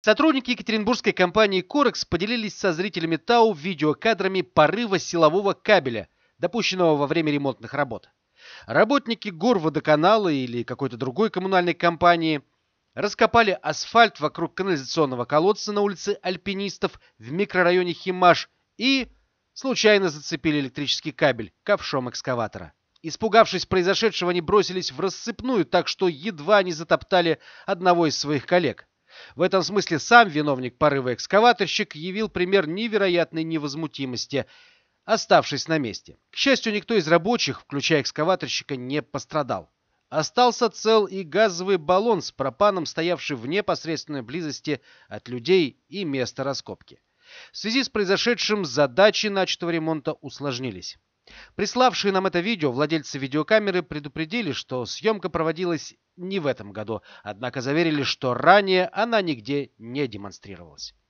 Сотрудники екатеринбургской компании «Корекс» поделились со зрителями ТАУ видеокадрами порыва силового кабеля, допущенного во время ремонтных работ. Работники горводоканала или какой-то другой коммунальной компании раскопали асфальт вокруг канализационного колодца на улице Альпинистов в микрорайоне Химаш и случайно зацепили электрический кабель ковшом экскаватора. Испугавшись произошедшего, они бросились в рассыпную, так что едва не затоптали одного из своих коллег. В этом смысле сам виновник порыва экскаваторщик явил пример невероятной невозмутимости, оставшись на месте. К счастью, никто из рабочих, включая экскаваторщика, не пострадал. Остался цел и газовый баллон с пропаном, стоявший в непосредственной близости от людей и места раскопки. В связи с произошедшим задачи начатого ремонта усложнились. Приславшие нам это видео владельцы видеокамеры предупредили, что съемка проводилась не в этом году, однако заверили, что ранее она нигде не демонстрировалась.